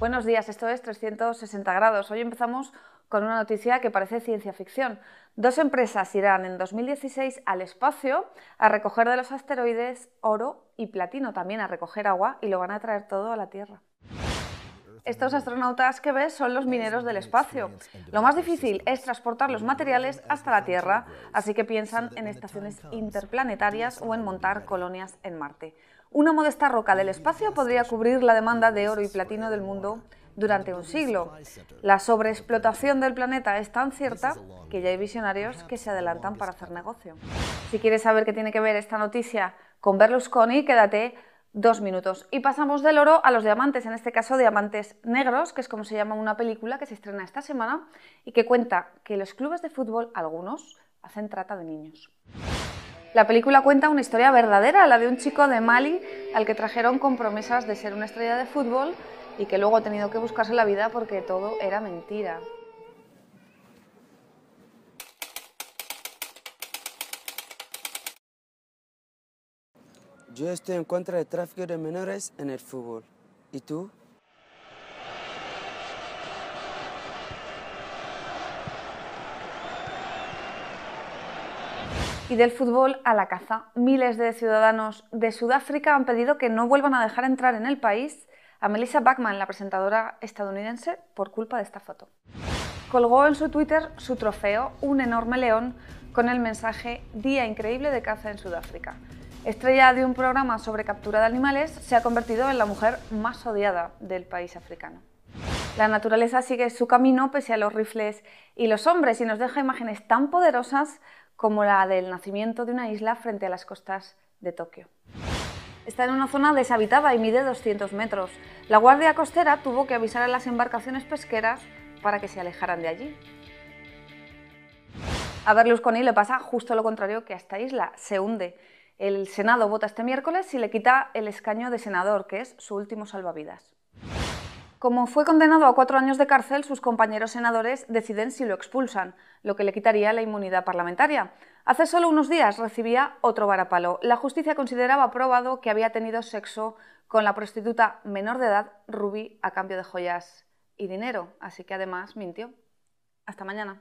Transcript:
Buenos días, esto es 360 grados. Hoy empezamos con una noticia que parece ciencia ficción. Dos empresas irán en 2016 al espacio a recoger de los asteroides oro y platino, también a recoger agua y lo van a traer todo a la Tierra. Estos astronautas que ves son los mineros del espacio. Lo más difícil es transportar los materiales hasta la Tierra, así que piensan en estaciones interplanetarias o en montar colonias en Marte. Una modesta roca del espacio podría cubrir la demanda de oro y platino del mundo durante un siglo. La sobreexplotación del planeta es tan cierta que ya hay visionarios que se adelantan para hacer negocio. Si quieres saber qué tiene que ver esta noticia con Berlusconi, quédate dos minutos. Y pasamos del oro a los diamantes, en este caso diamantes negros, que es como se llama una película que se estrena esta semana y que cuenta que los clubes de fútbol, algunos, hacen trata de niños. La película cuenta una historia verdadera, la de un chico de Mali al que trajeron con promesas de ser una estrella de fútbol y que luego ha tenido que buscarse la vida porque todo era mentira. Yo estoy en contra del tráfico de menores en el fútbol. ¿Y tú? Y del fútbol a la caza. Miles de ciudadanos de Sudáfrica han pedido que no vuelvan a dejar entrar en el país a Melissa Bachman, la presentadora estadounidense, por culpa de esta foto. Colgó en su Twitter su trofeo, un enorme león, con el mensaje Día Increíble de Caza en Sudáfrica. Estrella de un programa sobre captura de animales, se ha convertido en la mujer más odiada del país africano. La naturaleza sigue su camino pese a los rifles y los hombres y nos deja imágenes tan poderosas como la del nacimiento de una isla frente a las costas de Tokio. Está en una zona deshabitada y mide 200 metros. La Guardia Costera tuvo que avisar a las embarcaciones pesqueras para que se alejaran de allí. A Berlusconi le pasa justo lo contrario que a esta isla, se hunde el Senado vota este miércoles y le quita el escaño de senador, que es su último salvavidas. Como fue condenado a cuatro años de cárcel, sus compañeros senadores deciden si lo expulsan, lo que le quitaría la inmunidad parlamentaria. Hace solo unos días recibía otro varapalo. La justicia consideraba probado que había tenido sexo con la prostituta menor de edad Ruby a cambio de joyas y dinero, así que además mintió. Hasta mañana.